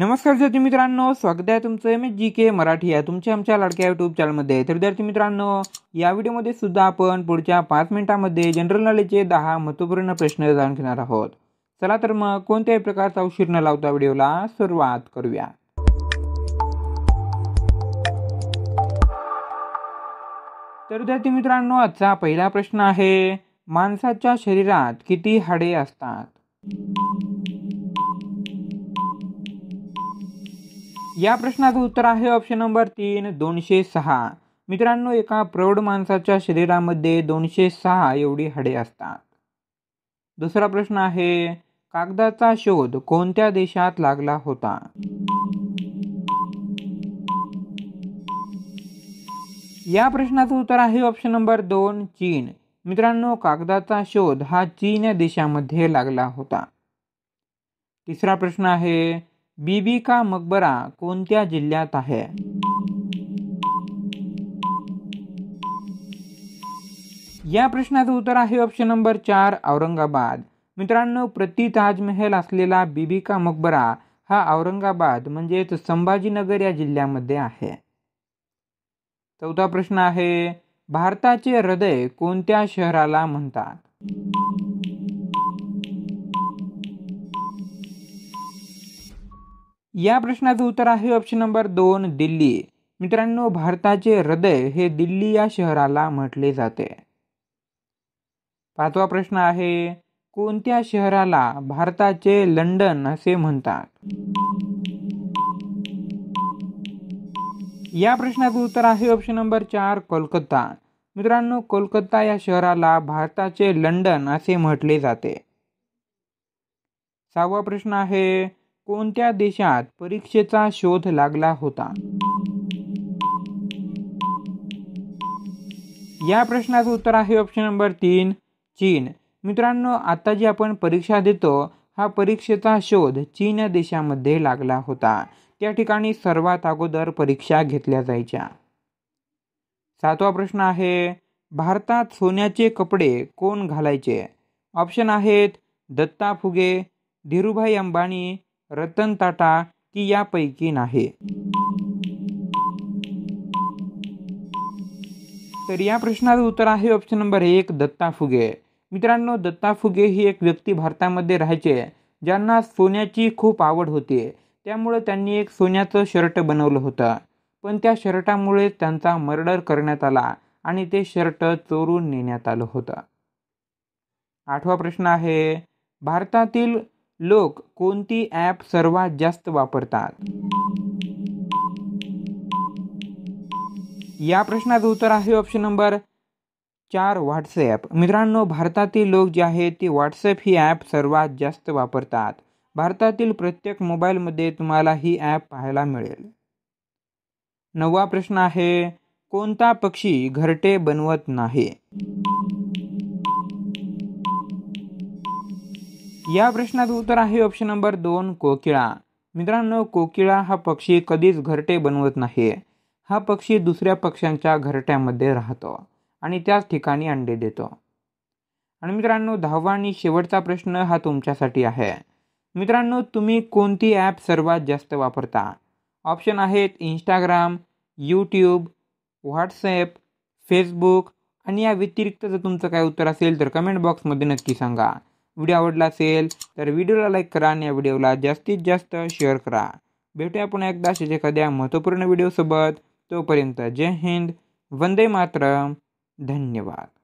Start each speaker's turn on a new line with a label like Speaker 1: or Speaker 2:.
Speaker 1: नमस्कार विद्यार्थी मित्रांनो स्वागत आहे तुमचं M H G K Marathi आहे तुमच्या आमच्या लाडक्या यूट्यूब चॅनलमध्ये तर विद्यार्थी मित्रांनो या व्हिडिओमध्ये सुद्धा आपण पुढच्या पाच मिनिटांमध्ये जनरल नॉलेजचे दहा महत्त्वपूर्ण प्रश्न जाणून घेणार आहोत चला तर मग कोणत्याही प्रकारचा उशीर न लावता व्हिडिओला सुरुवात करूया तर विद्यार्थी मित्रांनो आजचा पहिला प्रश्न आहे माणसाच्या शरीरात किती हाडे असतात या प्रश्नाचं उत्तर आहे ऑप्शन नंबर तीन दोनशे सहा मित्रांनो एका प्रौढ माणसाच्या शरीरामध्ये दोनशे सहा एवढी हडे असतात दुसरा प्रश्न आहे कागदाचा शोध कोणत्या देशात लागला होता या प्रश्नाचं उत्तर आहे ऑप्शन नंबर दोन चीन मित्रांनो कागदाचा शोध हा चीन या देशामध्ये लागला होता तिसरा प्रश्न आहे बीबी का मकबरा कोणत्या जिल्ह्यात आहे या प्रश्नाचं उत्तर आहे ऑप्शन नंबर चार औरंगाबाद मित्रांनो प्रति ताजमहल असलेला बीबी का मकबरा हा औरंगाबाद म्हणजेच संभाजीनगर या जिल्ह्यामध्ये आहे चौथा प्रश्न आहे भारताचे हृदय कोणत्या शहराला म्हणतात या प्रश्नाचं उत्तर आहे ऑप्शन नंबर दोन दिल्ली मित्रांनो भारताचे हृदय हे दिल्ली या शहराला म्हटले जाते पाचवा प्रश्न आहे कोणत्या शहराला भारताचे लंडन असे म्हणतात या प्रश्नाचं उत्तर आहे ऑप्शन नंबर चार कोलकाता मित्रांनो कोलकाता या शहराला भारताचे लंडन असे म्हटले जाते सहावा प्रश्न आहे कोणत्या देशात परीक्षेचा शोध लागला होता या प्रश्नाचं उत्तर आहे ऑप्शन नंबर तीन चीन मित्रांनो आता जी आपण परीक्षा देतो हा परीक्षेचा शोध चीन देशामध्ये लागला होता त्या ठिकाणी सर्वात अगोदर परीक्षा घेतल्या जायच्या सातवा प्रश्न आहे भारतात सोन्याचे कपडे कोण घालायचे ऑप्शन आहेत दत्ता फुगे धीरूभाई अंबानी रतन टाटा की यापैकी नाही तर या प्रश्नाचं उत्तर आहे ऑप्शन नंबर एक दत्ता फुगे मित्रांनो दत्ता फुगे ही एक व्यक्ती भारतामध्ये राहायचे ज्यांना सोन्याची खूप आवड होती त्यामुळे त्यांनी एक सोन्याचं शर्ट बनवलं होतं पण त्या शर्टामुळे त्यांचा मर्डर करण्यात आला आणि ते शर्ट चोरून नेण्यात आलं होतं आठवा प्रश्न आहे भारतातील लोक कोणती ॲप सर्वात जास्त वापरतात या प्रश्नाचं उत्तर आहे ऑप्शन नंबर चार व्हॉट्सॲप मित्रांनो भारतातील लोक जे आहेत ते व्हॉट्सॲप ही ॲप सर्वात जास्त वापरतात भारतातील प्रत्येक मोबाईलमध्ये तुम्हाला ही ॲप पाहायला मिळेल नववा प्रश्न आहे कोणता पक्षी घरटे बनवत नाही या प्रश्नाचं उत्तर आहे ऑप्शन नंबर दोन कोकिळा मित्रांनो कोकिळा हा पक्षी कधीच घरटे बनवत नाही हा पक्षी दुसऱ्या पक्ष्यांच्या घरट्यामध्ये राहतो आणि त्याच ठिकाणी अंडे देतो आणि मित्रांनो दहावा आणि शेवटचा प्रश्न हा तुमच्यासाठी आहे मित्रांनो तुम्ही कोणती ॲप सर्वात जास्त वापरता ऑप्शन आहेत इंस्टाग्राम यूट्यूब व्हॉट्सॲप फेसबुक आणि या व्यतिरिक्त जर तुमचं काय उत्तर असेल तर कमेंट बॉक्समध्ये नक्की सांगा व्हिडिओ आवडला असेल तर व्हिडिओला लाईक करा आणि या व्हिडिओला जास्तीत जास्त शेअर करा भेटूया पुन्हा एकदा असेच एखाद्या महत्त्वपूर्ण व्हिडिओसोबत तोपर्यंत जय हिंद वंदे मातरम धन्यवाद